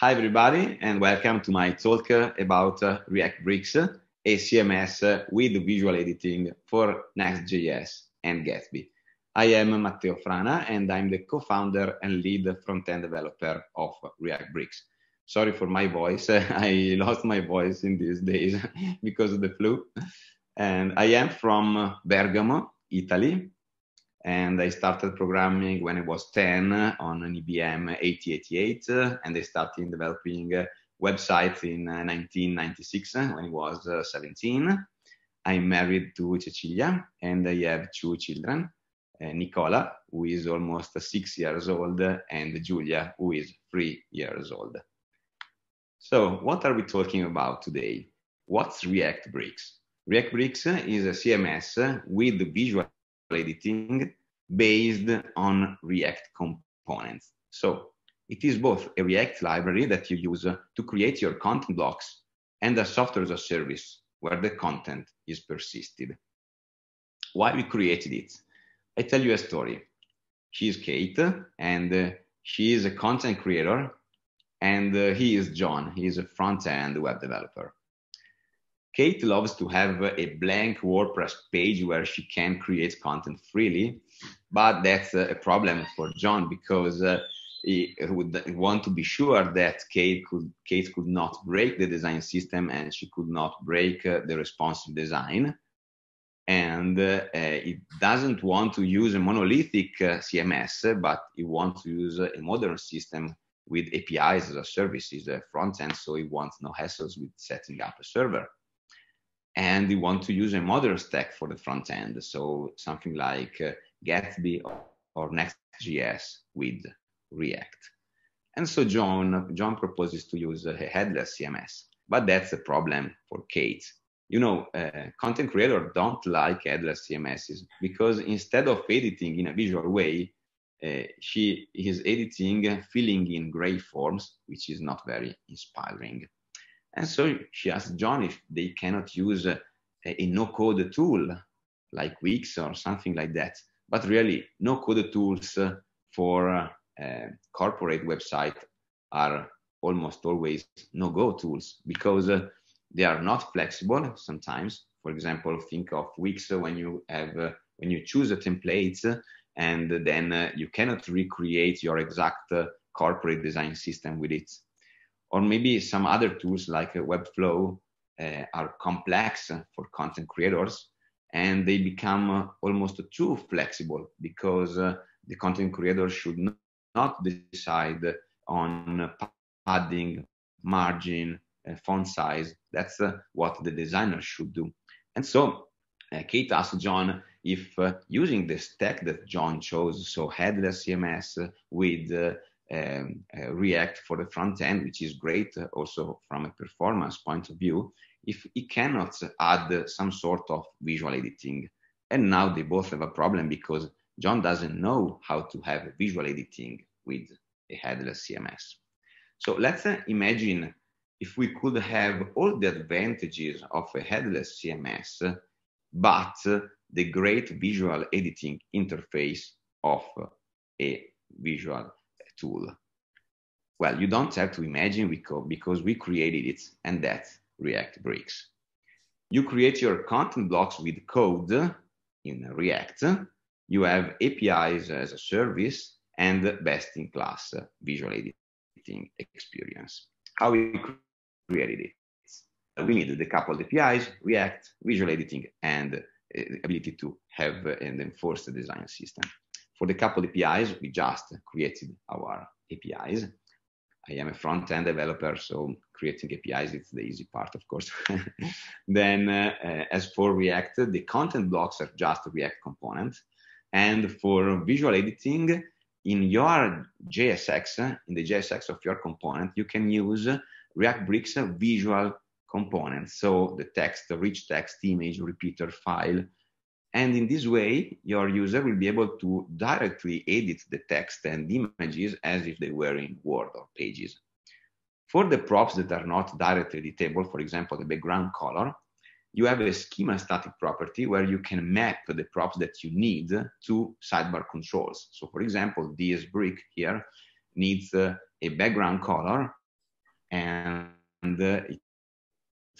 Hi, everybody, and welcome to my talk about React Bricks, a CMS with visual editing for Next.js and Gatsby. I am Matteo Frana, and I'm the co-founder and lead front-end developer of React Bricks. Sorry for my voice. I lost my voice in these days because of the flu. And I am from Bergamo, Italy, and I started programming when I was 10 on an IBM 8088, and I started developing websites in 1996 uh, uh, when uh, I was 17. I'm married to Cecilia, and I have two children, Nicola, who is almost six years old, and Julia, who is three years old. So what are we talking about today? What's React Bricks? React Bricks is a CMS with visual editing based on React components. So it is both a React library that you use to create your content blocks and a software as a service where the content is persisted. Why we created it? I tell you a story. She is Kate and uh, she is a content creator and uh, he is John. He is a front-end web developer. Kate loves to have a blank WordPress page where she can create content freely, but that's a problem for John because uh, he would want to be sure that Kate could Kate could not break the design system and she could not break uh, the responsive design. And uh, doesn't want to use a monolithic uh, CMS, but he wants to use a modern system with APIs as a service, as a front end. So he wants no hassles with setting up a server and you want to use a modern stack for the front end. So something like uh, Gatsby or, Next.js with React. And so John, John proposes to use a headless CMS, but that's a problem for Kate. You know, uh, content creators don't like headless CMSs because instead of editing in a visual way, uh, she is editing filling in gray forms, which is not very inspiring. And so she asked John if they cannot use a, a no-code tool like Wix or something like that. But really, no-code tools uh, for uh, uh, corporate website are almost always no-go tools because they are not flexible sometimes. For example, think of Wix when you have when you choose a template and then you cannot recreate your exact corporate design system with it or maybe some other tools like uh, Webflow uh, are complex for content creators and they become uh, almost too flexible because uh, the content creator should not decide on padding, margin, font size. That's what the designer should do. And so uh, Kate asked John if uh, using this tech that John chose, so headless CMS with uh, um, uh, React for the front end, which is great uh, also from a performance point of view, if it cannot add some sort of visual editing. And now they both have a problem because John doesn't know how to have visual editing with a headless CMS. So let's uh, imagine if we could have all the advantages of a headless CMS, but uh, the great visual editing interface of a visual tool? Well, you don't have to imagine because we created it, and that's React Bricks. You create your content blocks with code in React. You have APIs as a service and best in class visual editing experience. How we created it? We needed a couple APIs, React, visual editing, and the eh, ability to have and enforce the design system. For the couple APIs, we just created our APIs. I am a front-end developer, so creating APIs is the easy part, of course. then uh, as for React, the content blocks are just React components. And for visual editing, in your JSX, in the JSX of your component, you can use React Bricks visual components. So the text, the rich text, image, repeater, file, and in this way, your user will be able to directly edit the text and images as if they were in Word or Pages. For the props that are not directly editable, for example, the background color, you have a schema static property where you can map the props that you need to sidebar controls. So for example, this brick here needs uh, a background color and uh, it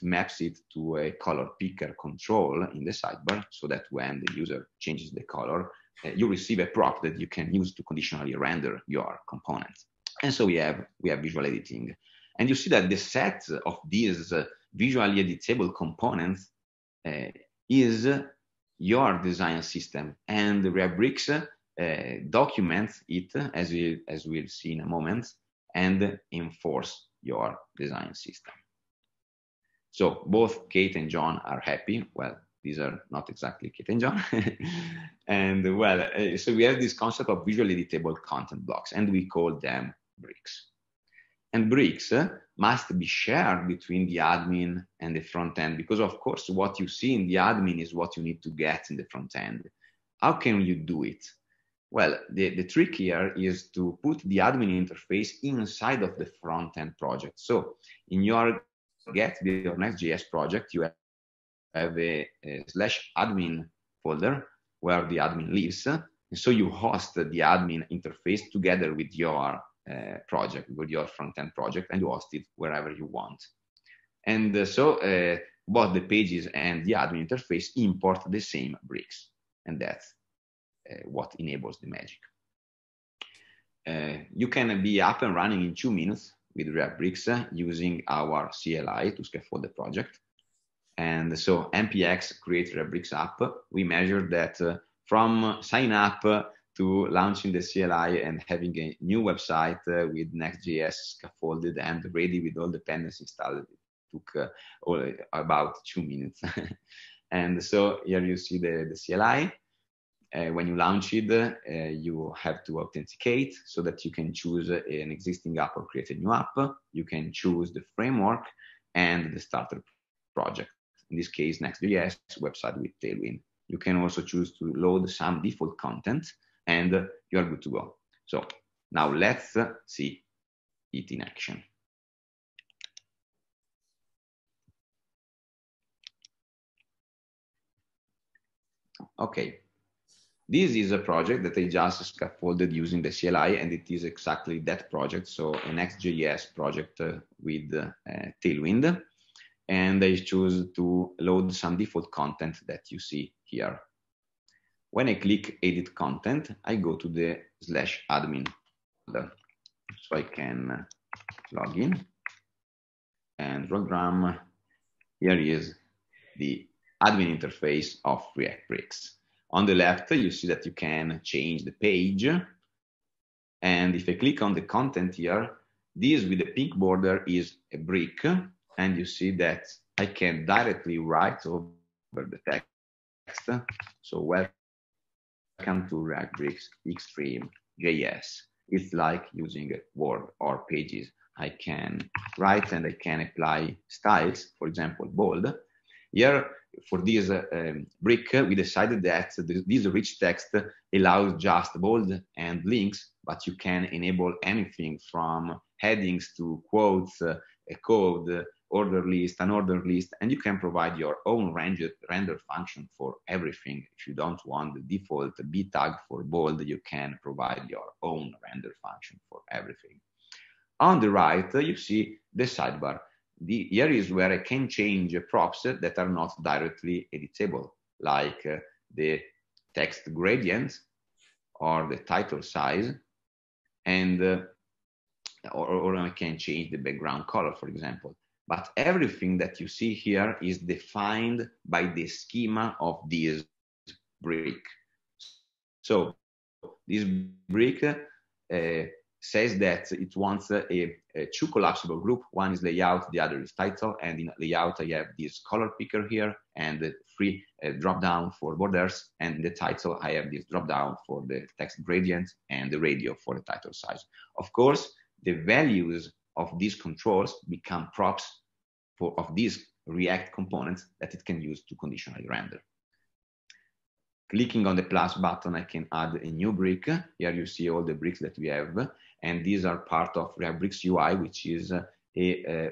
maps it to a color picker control in the sidebar so that when the user changes the color, uh, you receive a prop that you can use to conditionally render your component. And so we have, we have visual editing. And you see that the set of these uh, visually editable components uh, is your design system. And Reabricks uh, documents it, as, we, as we'll see in a moment, and enforce your design system. So both Kate and John are happy. Well, these are not exactly Kate and John. and well, eh, so we have this concept of visually editable content blocks, and we call them bricks. And bricks eh, must be shared between the admin and the front end, because of course, what you see in the admin is what you need to get in the front end. How can you do it? Well, the, the trick here is to put the admin interface inside of the front end project. So in your get your Next.js project, you have a, a, slash admin folder where the admin lives. And so you host the admin interface together with your uh, project, with your front-end project, and you host it wherever you want. And uh, so uh, both the pages and the admin interface import the same bricks. And that's uh, what enables the magic. Uh, you can be up and running in two minutes with Reabricks uh, using our CLI to scaffold the project. And so MPX creates Reabricks app. We measured that uh, from sign up to launching the CLI and having a new website uh, with Next.js scaffolded and ready with all dependencies installed. It took uh, all, about two minutes. and so here you see the, the CLI uh, when you launch it, uh, you have to authenticate so that you can choose an existing app or create a new app. You can choose the framework and the starter project. In this case, Next.js website with Tailwind. You can also choose to load some default content and you are good to go. So now let's see it in action. Okay, this is a project that I just scaffolded using the CLI, and it is exactly that project, so an XJS project uh, with uh, Tailwind. And I choose to load some default content that you see here. When I click edit content, I go to the slash admin. Folder. So I can uh, log in and program. Here is the admin interface of React Bricks. On the left, you see that you can change the page. And if I click on the content here, this with the pink border is a brick. And you see that I can directly write over the text. So welcome to React Bricks Extreme JS. It's like using Word or Pages. I can write and I can apply styles, for example, bold. Here for this um, brick, we decided that this rich text allows just bold and links, but you can enable anything from headings to quotes, uh, a code, order list, an order list, and you can provide your own render, render function for everything. If you don't want the default B tag for bold, you can provide your own render function for everything. On the right, you see the sidebar the, here is where I can change props that are not directly editable, like uh, the text gradient or the title size, and uh, or, or I can change the background color, for example. But everything that you see here is defined by the schema of this brick. So this brick uh, says that it wants a, a, two collapsible group. One is layout, the other is title. And in layout, I have this color picker here and the uh, drop down for borders. And in the title, I have this drop down for the text gradient and the radio for the title size. Of course, the values of these controls become props for, of these React components that it can use to conditionally render. Clicking on the plus button, I can add a new brick. Here you see all the bricks that we have. And these are part of Rebricks UI, which is a,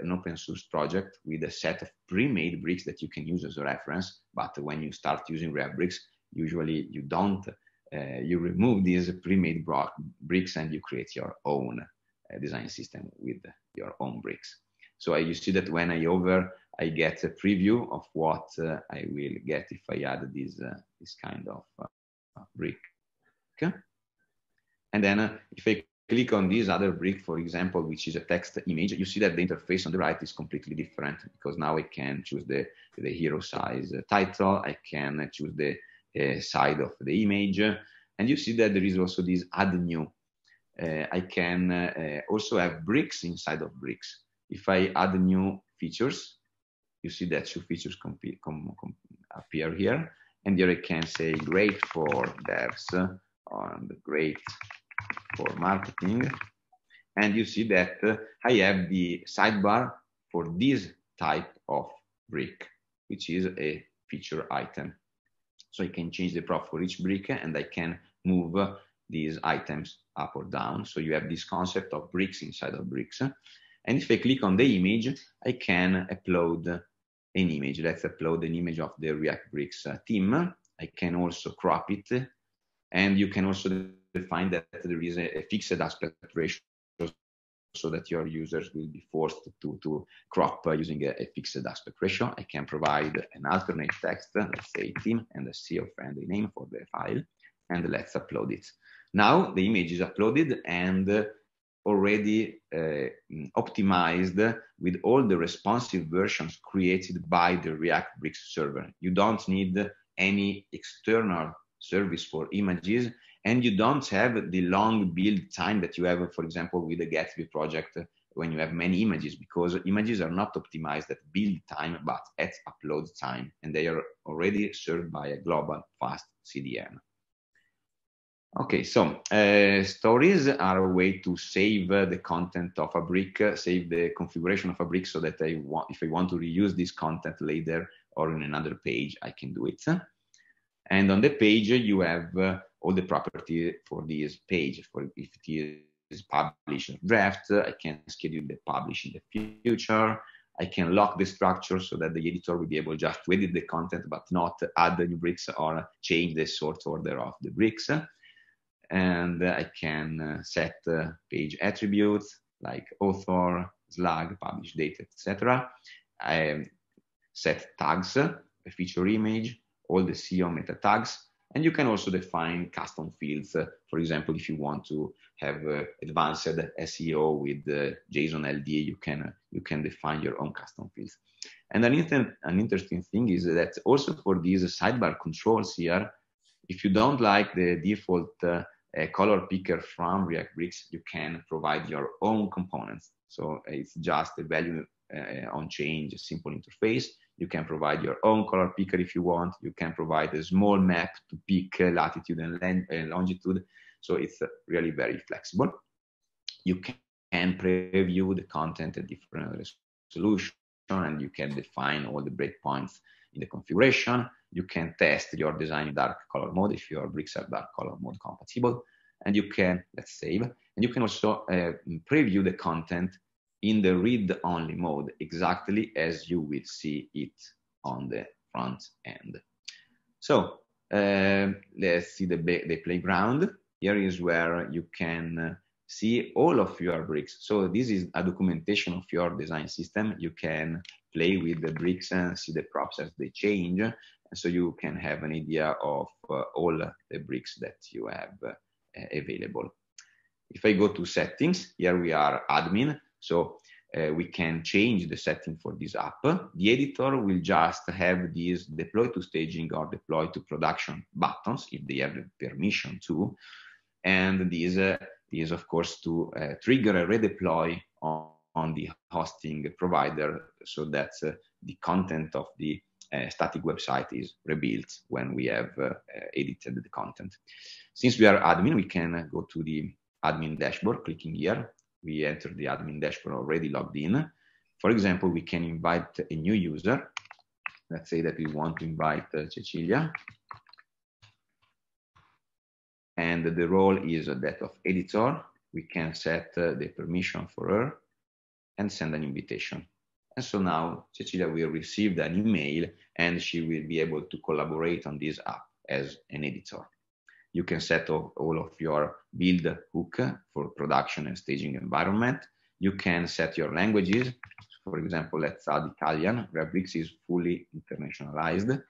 an open source project with a set of pre-made bricks that you can use as a reference. But when you start using Reabricks, usually you don't, uh, you remove these pre-made bricks and you create your own uh, design system with your own bricks. So uh, you see that when I over, I get a preview of what uh, I will get if I add this, uh, this kind of uh, brick. Okay. And then if I click on this other brick, for example, which is a text image, you see that the interface on the right is completely different because now I can choose the, the hero size uh, title, I can choose the uh, side of the image, and you see that there is also this add new. Uh, I can uh, also have bricks inside of bricks. If I add new features, you see that two features appear here. And here I can say great for devs, the great for marketing. And you see that uh, I have the sidebar for this type of brick, which is a feature item. So I can change the prop for each brick and I can move uh, these items up or down. So you have this concept of bricks inside of bricks. And if I click on the image, I can upload an image. Let's upload an image of the React Bricks uh, team. I can also crop it. And you can also define that there is a, a fixed aspect ratio so that your users will be forced to, to crop using a, a, fixed aspect ratio. I can provide an alternate text, let's say team and a CEO friendly name for the file, and let's upload it. Now the image is uploaded and already uh, optimized with all the responsive versions created by the React Bricks server. You don't need any external service for images and you don't have the long build time that you have, for example, with the Gatsby project when you have many images, because images are not optimized at build time, but at upload time, and they are already served by a global fast CDN. Okay, so uh, stories are a way to save uh, the content of a brick, uh, save the configuration of a brick so that I if I want to reuse this content later or in another page, I can do it. And on the page, you have uh, all the property for this page. For if it is published draft, I can schedule the publish in the future. I can lock the structure so that the editor will be able just to edit the content, but not add the new bricks or change the sort order of the bricks. And I can uh, set uh, page attributes like author, slug, publish date, etc. I um, set tags, a feature image, all the SEO meta tags, and you can also define custom fields. For example, if you want to have uh, advanced SEO with uh, JSON LDA, you can, uh, you can define your own custom fields. And an, inter an interesting thing is that also for these sidebar controls here, if you don't like the default uh, uh, color picker from React Bricks, you can provide your own components. So it's just a value uh, on change, a simple interface. You can provide your own color picker if you want. You can provide a small map to pick uh, latitude and, and longitude. So it's uh, really very flexible. You can preview the content at different resolution and you can define all the breakpoints in the configuration. You can test your design in dark color mode if your bricks are dark color mode compatible. And you can, let's save, and you can also uh, preview the content in the read-only mode, exactly as you will see it on the front end. So uh, let's see the, the playground. Here is where you can see all of your bricks. So this is a documentation of your design system. You can play with the bricks and see the props as they change. And so you can have an idea of uh, all the bricks that you have uh, available. If I go to settings, here we are admin. So uh, we can change the setting for this app. The editor will just have these deploy to staging or deploy to production buttons if they have the permission to. And these uh, is, of course, to uh, trigger a redeploy on, on, the hosting provider so that uh, the content of the uh, static website is rebuilt when we have uh, edited the content. Since we are admin, we can go to the admin dashboard, clicking here, we enter the admin dashboard already logged in. For example, we can invite a new user. Let's say that we want to invite uh, Cecilia. And the role is that of editor. We can set uh, the permission for her and send an invitation. And so now Cecilia will receive an email and she will be able to collaborate on this app as an editor. You can set all, all of your build hook for production and staging environment. You can set your languages. For example, let's add Italian. Replix is fully internationalized.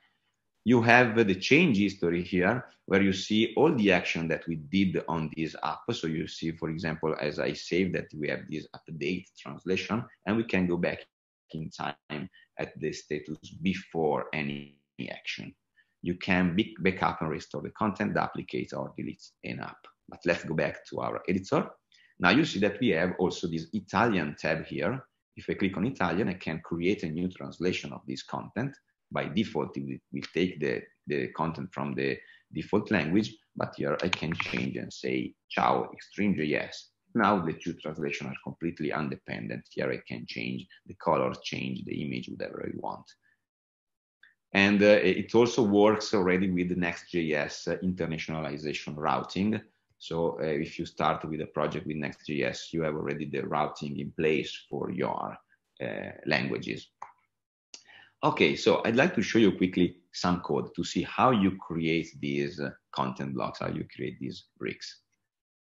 You have the change history here where you see all the action that we did on this app. So you see, for example, as I saved that we have this update translation and we can go back in time at the status before any action you can back up and restore the content, duplicate or delete an app. But let's go back to our editor. Now you see that we have also this Italian tab here. If I click on Italian, I can create a new translation of this content. By default, it will take the, the content from the default language, but here I can change and say, ciao, extreme.js. Now the two translations are completely independent. Here I can change the color, change the image, whatever I want. And uh, it also works already with the Next.js uh, internationalization routing. So uh, if you start with a project with Next.js, you have already the routing in place for your uh, languages. Okay, so I'd like to show you quickly some code to see how you create these uh, content blocks, how you create these bricks.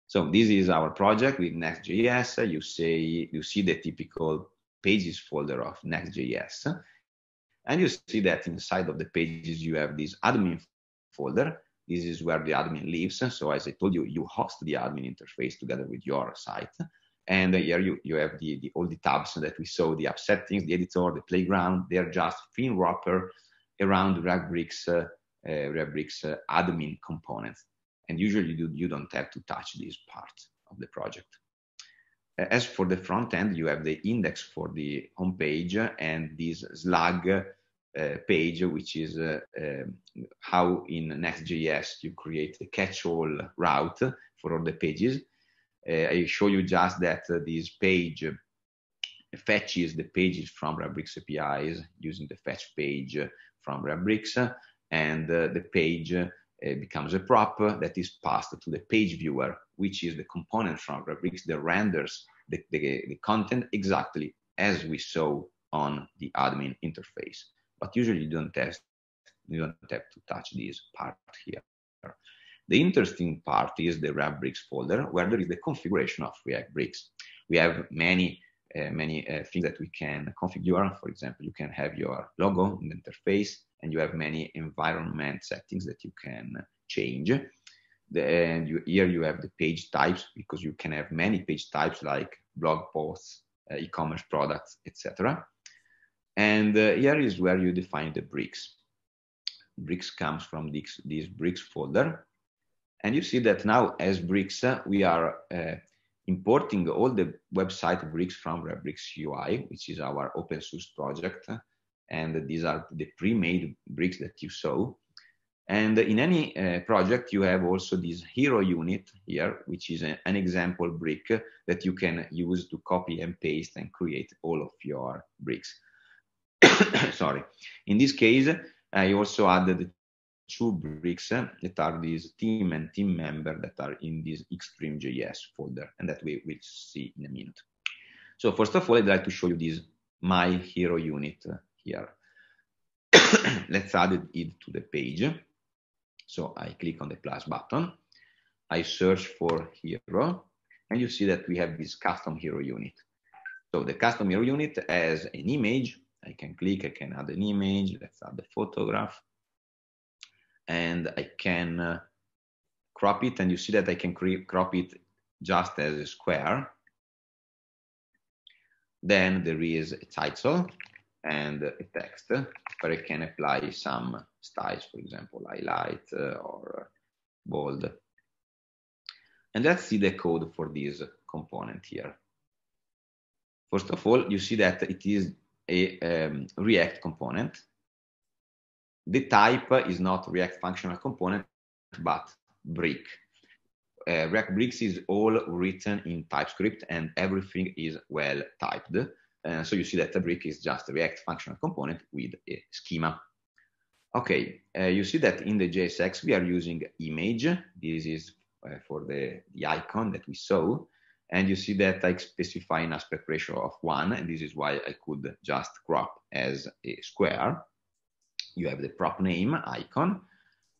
So this is our project with Next.js. You, say, you see the typical pages folder of Next.js. And you see that inside of the pages, you have this admin folder. This is where the admin lives. So as I told you, you host the admin interface together with your site. And here you, you have the, the, all the tabs that we saw, the app settings, the editor, the playground, they're just thin wrapper around Rackbricks, uh, uh, uh, admin components. And usually you, you don't have to touch this part of the project. As for the front end, you have the index for the home page and this slug uh, page, which is uh, uh, how in Next.js you create a catch-all route for all the pages. Uh, I show you just that uh, this page fetches the pages from Rebricks APIs using the fetch page from Rebricks, and uh, the page uh, becomes a prop that is passed to the page viewer, which is the component from React, that renders the, the, the content exactly as we saw on the admin interface. But usually you don't test, you don't have to touch this part here. The interesting part is the React Bricks folder where there is the configuration of React Bricks. We have many uh, many uh, things that we can configure. For example, you can have your logo in the interface and you have many environment settings that you can change. and you, here you have the page types because you can have many page types like blog posts, uh, e-commerce products, etc. And uh, here is where you define the bricks. Bricks comes from this, this bricks folder. And you see that now as bricks, uh, we are uh, importing all the website bricks from Rebricks UI, which is our open source project. And these are the pre-made bricks that you saw. And in any uh, project, you have also this hero unit here, which is a, an example brick that you can use to copy and paste and create all of your bricks. Sorry. In this case, I also added two bricks eh, that are these team and team member that are in this extreme JS folder, and that we will see in a minute. So first of all, I'd like to show you this my hero unit uh, here. Let's add it to the page. So I click on the plus button. I search for hero, and you see that we have this custom hero unit. So the custom hero unit has an image. I can click, I can add an image. Let's add the photograph and I can uh, crop it. And you see that I can cre- crop it just as a square. Then there is a title and a text where I can apply some styles, for example, highlight uh, or bold. And let's see the code for this component here. First of all, you see that it is a um, React component the type is not React functional component, but brick. Uh, React Bricks is all written in TypeScript and everything is well typed. Uh, so you see that a brick is just a React functional component with a schema. Okay, uh, you see that in the JSX we are using image. This is uh, for the, the icon that we saw. And you see that I specify an aspect ratio of one. And this is why I could just crop as a square you have the prop name icon,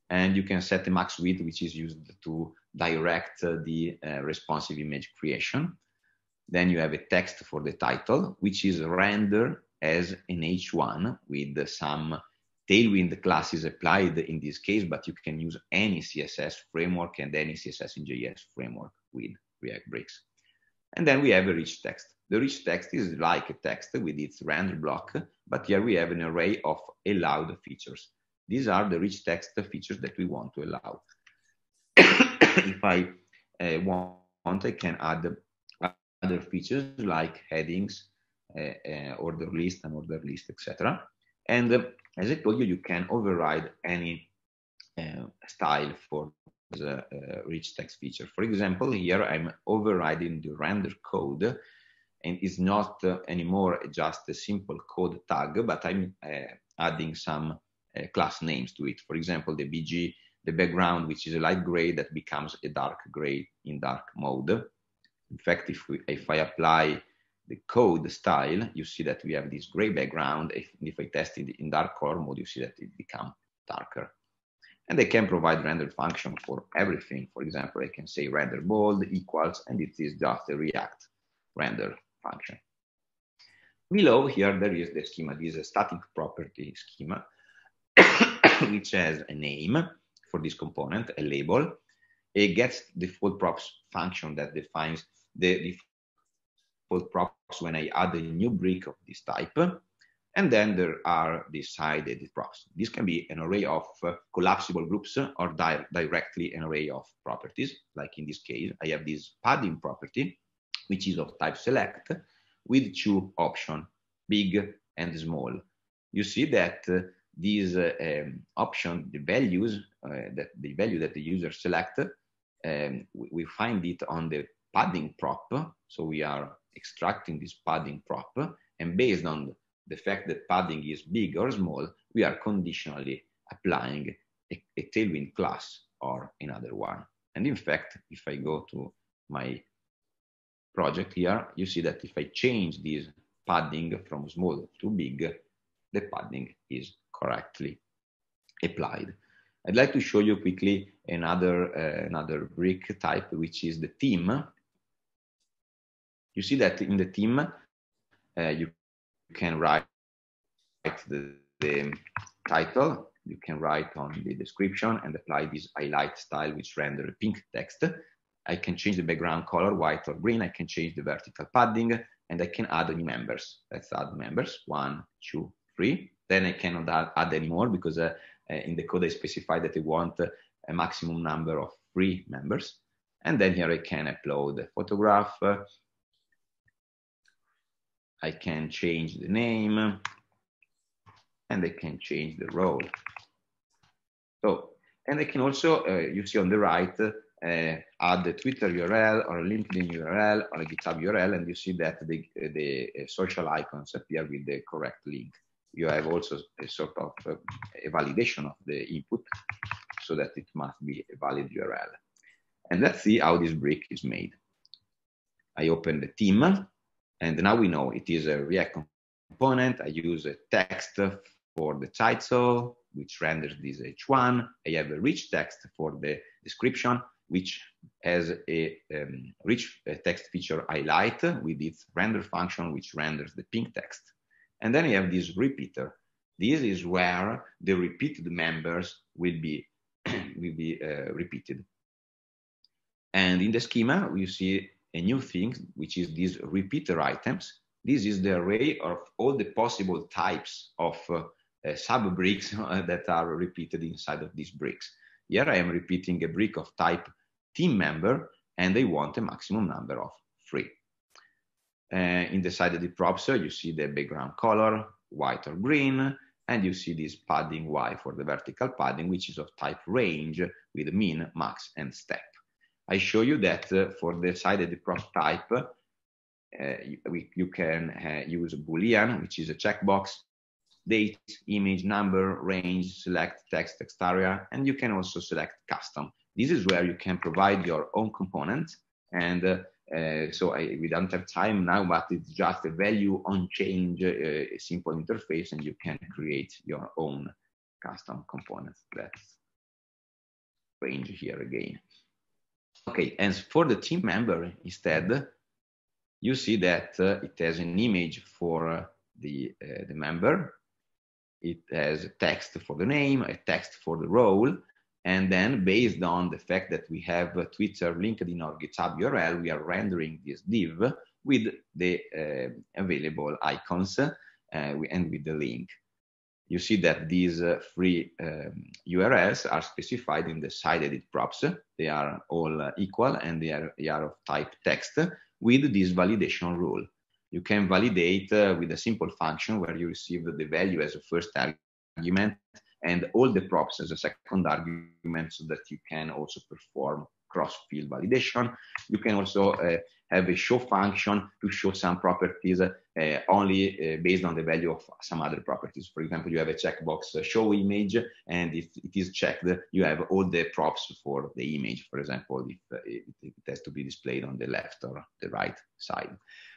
and you can set the max width, which is used to direct uh, the uh, responsive image creation. Then you have a text for the title, which is rendered as an H1 with some tailwind classes applied in this case, but you can use any CSS framework and any CSS in JS framework with React Bricks. And then we have a rich text. The rich text is like a text with its render block, but here we have an array of allowed features. These are the rich text features that we want to allow. if I uh, want, I can add other features like headings, uh, uh, order list, and order list, etc. And uh, as I told you, you can override any uh, style for the uh, rich text feature. For example, here I'm overriding the render code and is not anymore just a simple code tag, but I'm uh, adding some uh, class names to it. For example, the BG, the background, which is a light gray that becomes a dark gray in dark mode. In fact, if, we, if I apply the code style, you see that we have this gray background. If, if I test it in dark mode, you see that it becomes darker. And I can provide render function for everything. For example, I can say render bold equals, and it is just a React render function. Below here, there is the schema. This is a static property schema, which has a name for this component, a label. It gets the default props function that defines the default props when I add a new brick of this type. And then there are the side-edit props. This can be an array of uh, collapsible groups or di directly an array of properties. Like in this case, I have this padding property which is of type select, with two options, big and small. You see that uh, these uh, um, option, the values, uh, that the value that the user select, um, we, we find it on the padding prop. So we are extracting this padding prop, and based on the fact that padding is big or small, we are conditionally applying a, a tailwind class or another one. And in fact, if I go to my project here, you see that if I change this padding from small to big, the padding is correctly applied. I'd like to show you quickly another, uh, another brick type, which is the theme. You see that in the theme, uh, you can write the, the title, you can write on the description and apply this highlight style, which render pink text. I can change the background color, white or green. I can change the vertical padding and I can add new members. Let's add members, one, two, three. Then I cannot add, add anymore because uh, uh in the code I specify that I want a maximum number of three members. And then here I can upload a photograph. I can change the name and I can change the role. So, and I can also, uh, you see on the right, uh, add a Twitter URL or a LinkedIn URL or a GitHub URL, and you see that the, the eh, social icons appear with the correct link. You have also a sort of uh, a validation of the input so that it must be a valid URL. And let's see how this brick is made. I open the theme, and now we know it is a React component. I use a text for the title, which renders this H1. I have a rich text for the description, which has a um, rich uh, text feature highlight with its render function, which renders the pink text. And then you have this repeater. This is where the repeated members will be, will be uh, repeated. And in the schema, you see a new thing, which is these repeater items. This is the array of all the possible types of uh, uh, sub bricks that are repeated inside of these bricks. Here I am repeating a brick of type team member and they want a maximum number of three. Uh, of the props, uh, you see the background color, white or green, and you see this padding Y for the vertical padding, which is of type range with mean, max, and step. I show you that uh, for the side props type, uh, you, you, can uh, use Boolean, which is a checkbox, date, image, number, range, select text, text area, and you can also select custom this is where you can provide your own component. And uh, uh, so I, we don't have time now, but it's just a value on change, uh, a simple interface, and you can create your own custom components. That's range here again. Okay, and for the team member instead, you see that uh, it has an image for uh, the, uh, the member, it has text for the name, a text for the role, and then based on the fact that we have Twitter, LinkedIn, or GitHub URL, we are rendering this div with the uh, available icons uh, and with the link. You see that these uh, three um, URLs are specified in the side-edit props. They are all uh, equal and they are, they are, of type text with this validation rule. You can validate uh, with a simple function where you receive the value as a first argument and all the props as a second argument so that you can also perform cross-field validation. You can also uh, have a show function to show some properties uh, only uh, based on the value of some other properties. For example, you have a checkbox uh, show image, and if it is checked, you have all the props for the image, for example, if uh, it, it, has to be displayed on the left or the right side.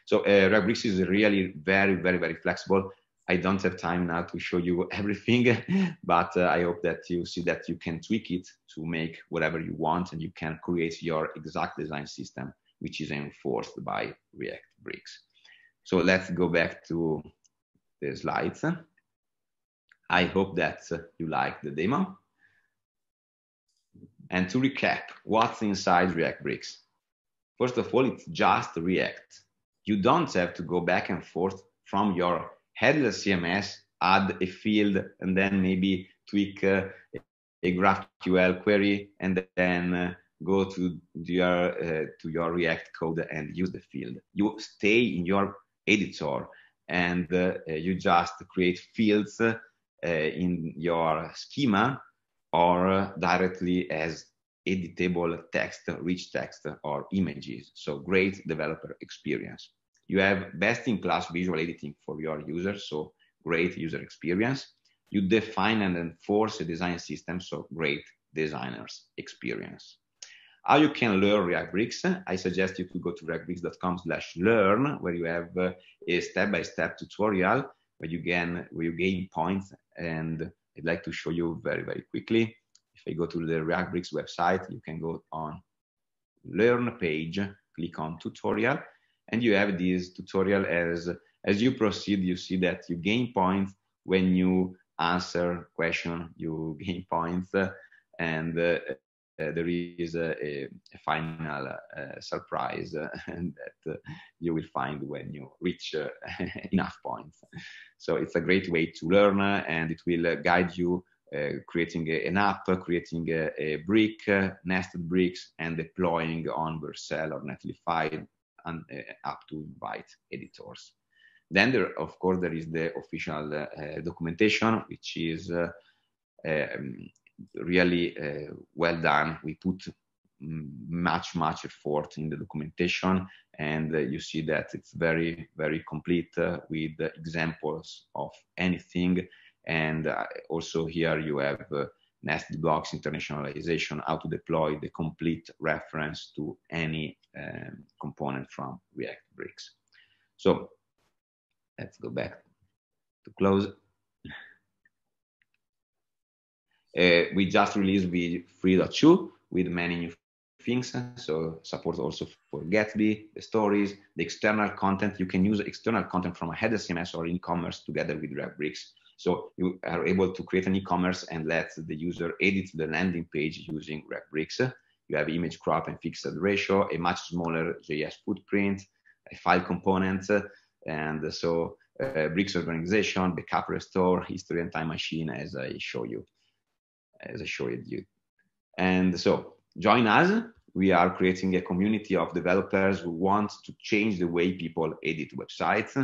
So uh, is really very, very, very flexible I don't have time now to show you everything, but uh, I hope that you see that you can tweak it to make whatever you want and you can create your exact design system, which is enforced by React Bricks. So let's go back to the slides. I hope that you like the demo. And to recap, what's inside React Bricks? First of all, it's just React. You don't have to go back and forth from your headless CMS, add a field, and then maybe tweak uh, a GraphQL query, and then uh, go to your uh, to your React code and use the field. You stay in your editor, and uh, you just create fields uh, in your schema or uh, directly as editable text, rich text, or images. So great developer experience. You have best-in-class visual editing for your users, so great user experience. You define and enforce a design system, so great designer's experience. How you can learn React bricks? I suggest you to go to reactbricks.com slash learn, where you have uh, a step-by-step -step tutorial where you, gain, where you gain points. And I'd like to show you very, very quickly. If I go to the React bricks website, you can go on learn page, click on tutorial, and you have this tutorial as as you proceed you see that you gain points when you answer question you gain points and uh, uh, there is a, a final uh, surprise uh, that you will find when you reach uh, enough points. So it's a great way to learn and it will guide you uh, creating a, an app, creating a, a brick, uh, nested bricks, and deploying on Vercel or Netlify and uh, up to invite editors. Then, there, of course, there is the official uh, documentation, which is uh, um, really well done. We put much much effort in the documentation and uh, you see that it's very very complete uh, with examples of anything and uh, also here you have blocks internationalization, how to deploy the complete reference to any um, component from React Bricks. So let's go back to close. uh, we just released V 3.2 with many new things. So support also for Gatsby, the stories, the external content. You can use external content from a header CMS or e-commerce together with React Bricks so you are able to create an e-commerce and let the user edit the landing page using React You have image crop and fixed ratio, a much smaller JS footprint, a file component, and so uh, bricks organization, backup restore, history and time machine, as I show you, as I showed you. And so join us. We are creating a community of developers who want to change the way people edit websites,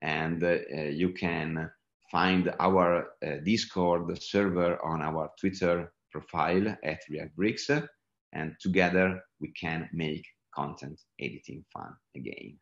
and uh, you can find our uh, Discord server on our Twitter profile at ReactBricks, and together we can make content editing fun again.